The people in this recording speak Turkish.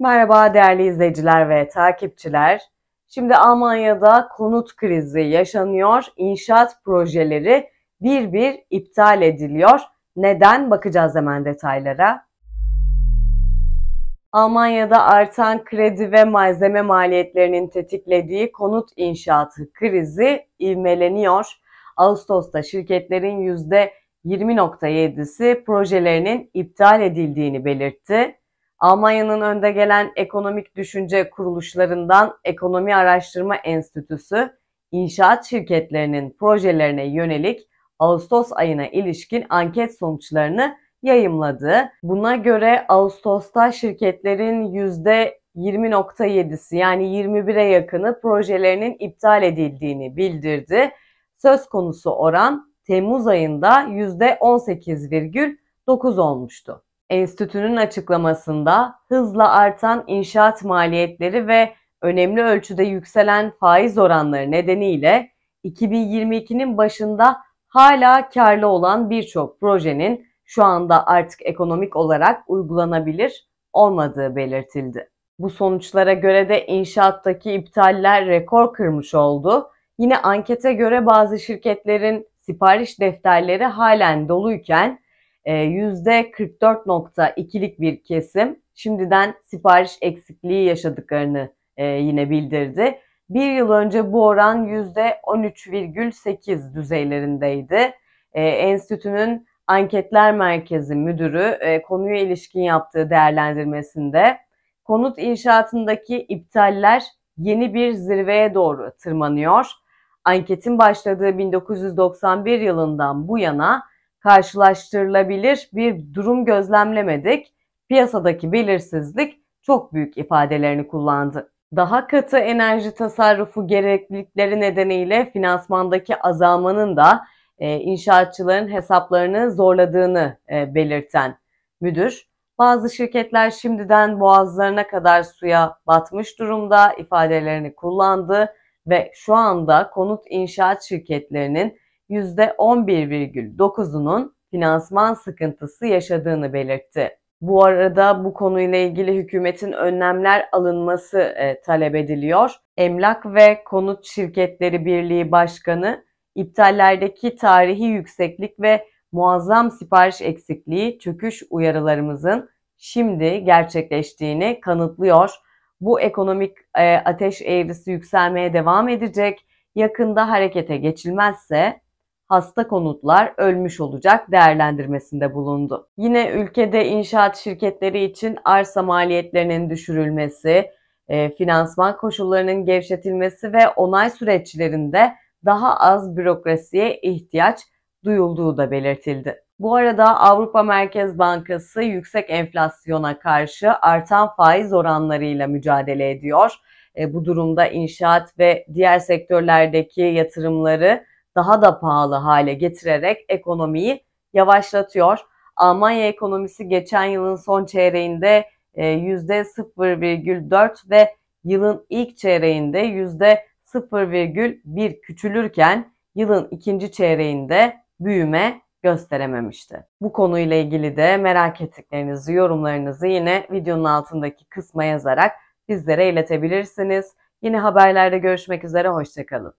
Merhaba değerli izleyiciler ve takipçiler. Şimdi Almanya'da konut krizi yaşanıyor. İnşaat projeleri bir bir iptal ediliyor. Neden? Bakacağız hemen detaylara. Almanya'da artan kredi ve malzeme maliyetlerinin tetiklediği konut inşaatı krizi ivmeleniyor. Ağustos'ta şirketlerin %20.7'si projelerinin iptal edildiğini belirtti. Almanya'nın önde gelen ekonomik düşünce kuruluşlarından Ekonomi Araştırma Enstitüsü, inşaat şirketlerinin projelerine yönelik Ağustos ayına ilişkin anket sonuçlarını yayımladı. Buna göre Ağustos'ta şirketlerin %20.7'si yani 21'e yakını projelerinin iptal edildiğini bildirdi. Söz konusu oran Temmuz ayında %18,9 olmuştu enstitünün açıklamasında hızla artan inşaat maliyetleri ve önemli ölçüde yükselen faiz oranları nedeniyle 2022'nin başında hala karlı olan birçok projenin şu anda artık ekonomik olarak uygulanabilir olmadığı belirtildi. Bu sonuçlara göre de inşaattaki iptaller rekor kırmış oldu. Yine ankete göre bazı şirketlerin sipariş defterleri halen doluyken %44.2'lik ee, bir kesim şimdiden sipariş eksikliği yaşadıklarını e, yine bildirdi. Bir yıl önce bu oran %13,8 düzeylerindeydi. Ee, enstitünün Anketler Merkezi Müdürü e, konuya ilişkin yaptığı değerlendirmesinde konut inşaatındaki iptaller yeni bir zirveye doğru tırmanıyor. Anketin başladığı 1991 yılından bu yana karşılaştırılabilir bir durum gözlemlemedik. Piyasadaki belirsizlik çok büyük ifadelerini kullandı. Daha katı enerji tasarrufu gereklilikleri nedeniyle finansmandaki azalmanın da e, inşaatçıların hesaplarını zorladığını e, belirten müdür, bazı şirketler şimdiden boğazlarına kadar suya batmış durumda ifadelerini kullandı ve şu anda konut inşaat şirketlerinin %11,9'unun finansman sıkıntısı yaşadığını belirtti. Bu arada bu konuyla ilgili hükümetin önlemler alınması e, talep ediliyor. Emlak ve Konut Şirketleri Birliği Başkanı iptallerdeki tarihi yükseklik ve muazzam sipariş eksikliği çöküş uyarılarımızın şimdi gerçekleştiğini kanıtlıyor. Bu ekonomik e, ateş eğrisi yükselmeye devam edecek. Yakında harekete geçilmezse hasta konutlar ölmüş olacak değerlendirmesinde bulundu. Yine ülkede inşaat şirketleri için arsa maliyetlerinin düşürülmesi, e, finansman koşullarının gevşetilmesi ve onay süreçlerinde daha az bürokrasiye ihtiyaç duyulduğu da belirtildi. Bu arada Avrupa Merkez Bankası yüksek enflasyona karşı artan faiz oranlarıyla mücadele ediyor. E, bu durumda inşaat ve diğer sektörlerdeki yatırımları daha da pahalı hale getirerek ekonomiyi yavaşlatıyor. Almanya ekonomisi geçen yılın son çeyreğinde %0,4 e, ve yılın ilk çeyreğinde %0,1 küçülürken yılın ikinci çeyreğinde büyüme gösterememişti. Bu konuyla ilgili de merak ettiklerinizi, yorumlarınızı yine videonun altındaki kısma yazarak bizlere iletebilirsiniz. Yine haberlerde görüşmek üzere, hoşçakalın.